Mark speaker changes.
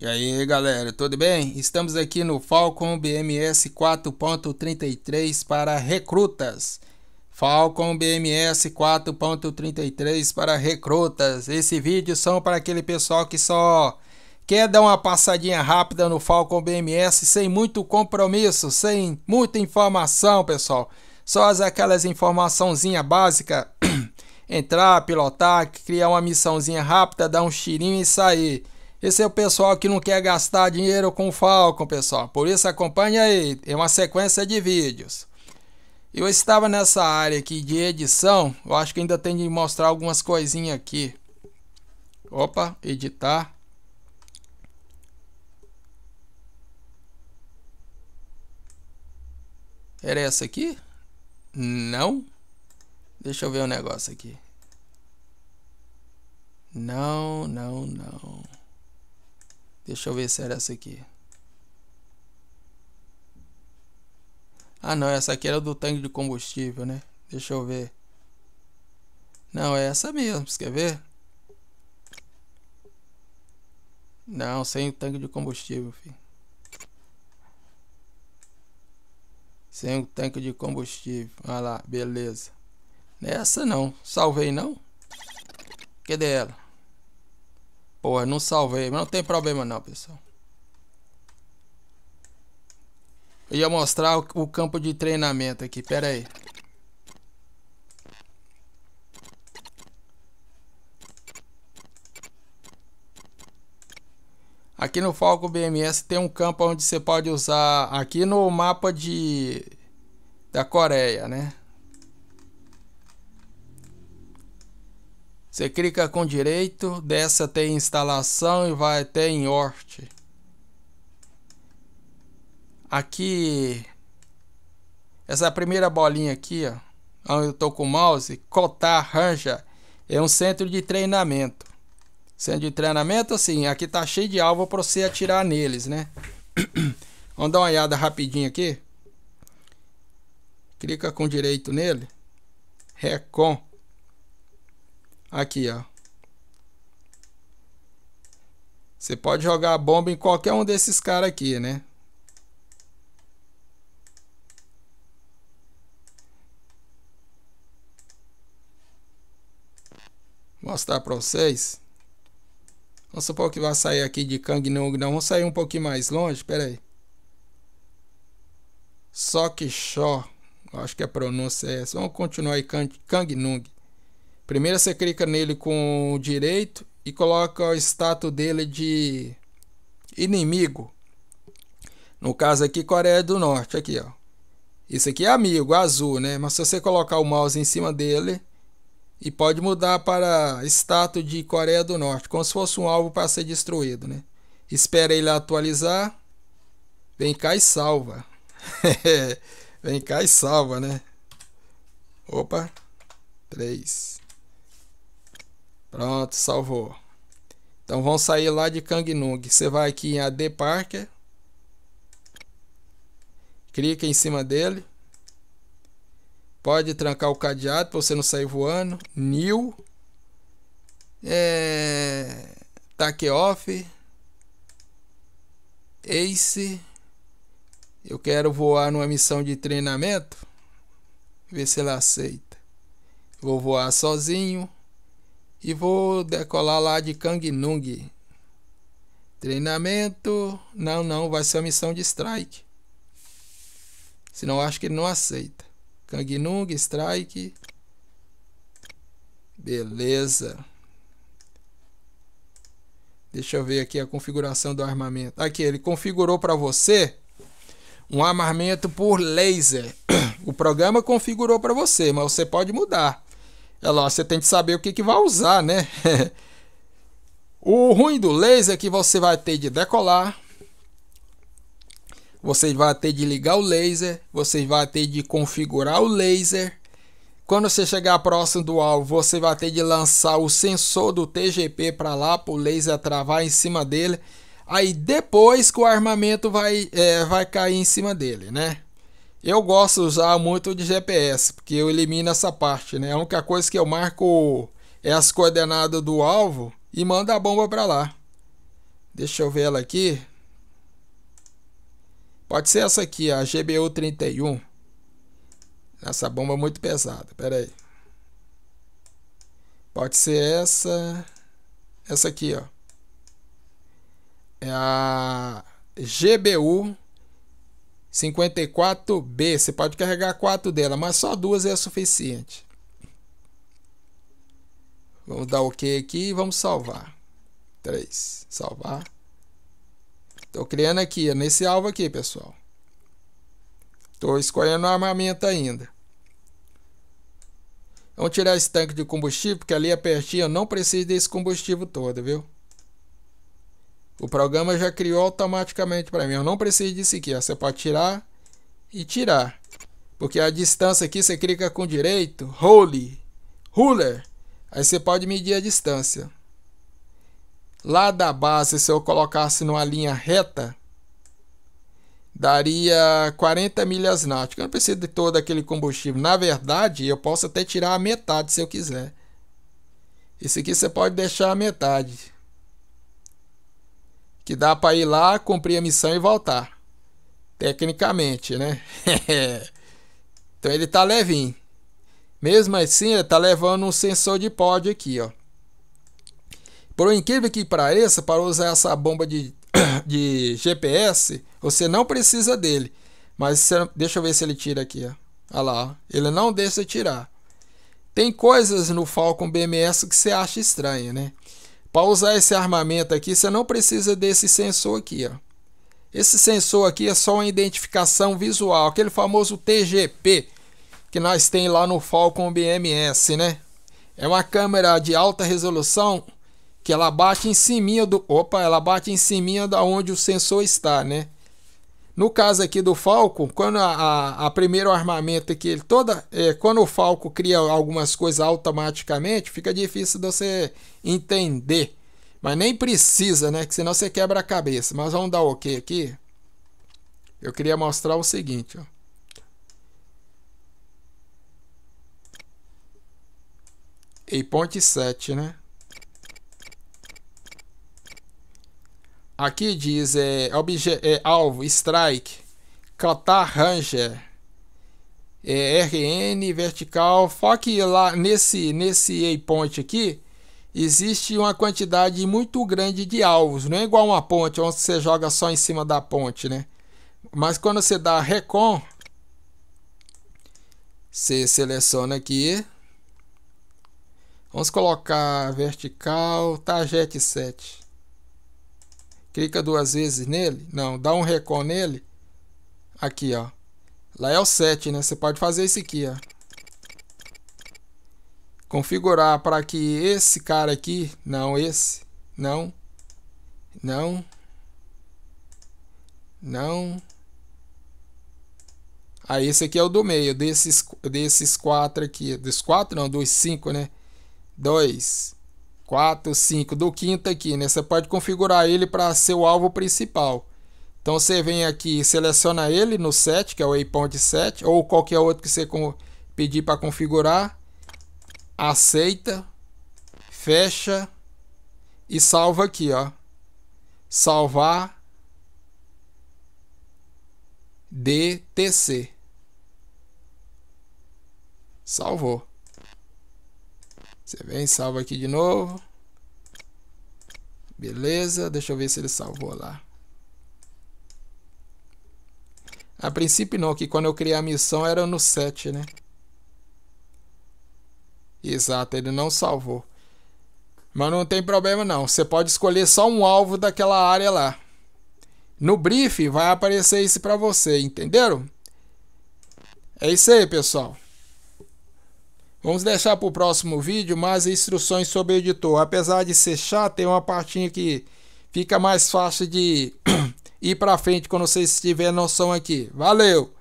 Speaker 1: E aí galera, tudo bem? Estamos aqui no Falcon BMS 4.33 para recrutas. Falcon BMS 4.33 para recrutas. Esse vídeo são para aquele pessoal que só quer dar uma passadinha rápida no Falcon BMS sem muito compromisso, sem muita informação, pessoal. Só aquelas informaçãozinha básica, entrar, pilotar, criar uma missãozinha rápida, dar um cheirinho e sair. Esse é o pessoal que não quer gastar dinheiro com o Falcon, pessoal. Por isso acompanha aí, é uma sequência de vídeos. Eu estava nessa área aqui de edição, eu acho que ainda tem de mostrar algumas coisinhas aqui. Opa, editar. Era essa aqui? Não. Deixa eu ver um negócio aqui. Não, não, não. Deixa eu ver se era essa aqui. Ah, não, essa aqui era do tanque de combustível, né? Deixa eu ver. Não, é essa mesmo, você quer ver? Não, sem o tanque de combustível, filho. Sem o tanque de combustível. Olha ah lá, beleza. Nessa não. Salvei não? Cadê ela? Pô, não salvei, mas não tem problema não, pessoal. Eu ia mostrar o, o campo de treinamento aqui, pera aí. Aqui no Falco BMS tem um campo onde você pode usar aqui no mapa de da Coreia, né? Você clica com direito, dessa tem instalação e vai até em Ort. Aqui, essa primeira bolinha aqui, ó, onde eu tô com o mouse, Cotar Ranja, é um centro de treinamento. Centro de treinamento, assim, aqui tá cheio de alvo para você atirar neles, né? Vamos dar uma olhada rapidinho aqui. Clica com direito nele. Recon. Aqui, ó. Você pode jogar a bomba em qualquer um desses caras aqui, né? Vou mostrar para vocês. Vamos supor que vai sair aqui de Kangnong, não. Vamos sair um pouquinho mais longe, pera aí. Só que Só acho que a pronúncia é essa. Vamos continuar aí, Kang, Kang Nung. Primeiro você clica nele com o direito e coloca o status dele de inimigo. No caso aqui, Coreia do Norte, aqui, ó. Isso aqui é amigo, azul, né? Mas se você colocar o mouse em cima dele, e pode mudar para status de Coreia do Norte, como se fosse um alvo para ser destruído, né? Espera ele atualizar. Vem cá e salva. Vem cá e salva, né? Opa. 3. Pronto, salvou. Então vão sair lá de Kangnung. Você vai aqui em AD Parker. Clica em cima dele. Pode trancar o cadeado para você não sair voando. New. É... Take off. Ace. Eu quero voar numa missão de treinamento. Ver se ela aceita. Vou voar sozinho. E vou decolar lá de Kangnung. Treinamento. Não, não, vai ser a missão de strike. Senão acho que ele não aceita. Kangnung, strike. Beleza. Deixa eu ver aqui a configuração do armamento. Aqui, ele configurou para você um armamento por laser. O programa configurou para você, mas você pode mudar. Olha lá, você tem que saber o que, que vai usar, né? o ruim do laser é que você vai ter de decolar, você vai ter de ligar o laser, você vai ter de configurar o laser. Quando você chegar próximo do alvo, você vai ter de lançar o sensor do TGP para lá, para o laser travar em cima dele. Aí depois que o armamento vai, é, vai cair em cima dele, né? Eu gosto de usar muito de GPS, porque eu elimino essa parte, né? A única coisa que eu marco é as coordenadas do alvo e mando a bomba para lá. Deixa eu ver ela aqui. Pode ser essa aqui, a GBU-31. Essa bomba é muito pesada, pera aí. Pode ser essa. Essa aqui, ó. É a GBU-31. 54B, você pode carregar quatro dela, mas só duas é suficiente. Vamos dar OK aqui e vamos salvar. 3, salvar. Estou criando aqui, é nesse alvo aqui, pessoal. Estou escolhendo o armamento ainda. Vamos tirar esse tanque de combustível, porque ali é pertinho, eu não preciso desse combustível todo, viu? O programa já criou automaticamente para mim. Eu não preciso disso aqui. Ó. Você pode tirar e tirar. Porque a distância aqui, você clica com direito. Holy Ruler. Aí você pode medir a distância. Lá da base, se eu colocasse numa linha reta, daria 40 milhas náuticas. Eu não preciso de todo aquele combustível. Na verdade, eu posso até tirar a metade se eu quiser. Esse aqui você pode deixar a metade que dá para ir lá, cumprir a missão e voltar. Tecnicamente, né? então ele tá levinho. Mesmo assim, ele tá levando um sensor de pod aqui, ó. Por incrível que pareça, para usar essa bomba de, de GPS, você não precisa dele. Mas você, deixa eu ver se ele tira aqui, ó. Olha lá, ó. ele não deixa tirar. Tem coisas no Falcon BMS que você acha estranha, né? Para usar esse armamento aqui, você não precisa desse sensor aqui, ó. Esse sensor aqui é só uma identificação visual, aquele famoso TGP que nós tem lá no Falcon BMS, né? É uma câmera de alta resolução que ela bate em cima do, opa, ela bate em cima da onde o sensor está, né? No caso aqui do Falco, quando a, a, primeiro armamento que ele toda, é, quando o Falco cria algumas coisas automaticamente, fica difícil de você entender. Mas nem precisa, né? Que senão você quebra a cabeça. Mas vamos dar OK aqui. Eu queria mostrar o seguinte, ó. E ponte 7, né? Aqui diz é, obje, é, alvo, strike, Qatar Ranger, é, RN, vertical. Foque lá nesse, nesse A-point aqui. Existe uma quantidade muito grande de alvos. Não é igual uma ponte, onde você joga só em cima da ponte, né? Mas quando você dá recon, você seleciona aqui. Vamos colocar vertical, target 7. Clica duas vezes nele. Não, dá um recon nele. Aqui, ó. Lá é o 7, né? Você pode fazer esse aqui, ó. Configurar para que esse cara aqui... Não, esse. Não. Não. Não. Aí ah, esse aqui é o do meio, desses, desses quatro aqui. Dos quatro não, dos cinco, né? Dois. 4, 5 do quinto aqui, né? Você pode configurar ele para ser o alvo principal. Então você vem aqui seleciona ele no set, que é o waypoint set, ou qualquer outro que você pedir para configurar. Aceita, fecha e salva aqui, ó. Salvar DTC. Salvou. Você vem, salva aqui de novo. Beleza, deixa eu ver se ele salvou lá. A princípio não, que quando eu criei a missão era no 7, né? Exato, ele não salvou. Mas não tem problema não, você pode escolher só um alvo daquela área lá. No brief vai aparecer isso para você, entenderam? É isso aí, pessoal. Vamos deixar para o próximo vídeo mais instruções sobre o editor. Apesar de ser chato, tem uma partinha que fica mais fácil de ir para frente quando vocês tiverem noção aqui. Valeu!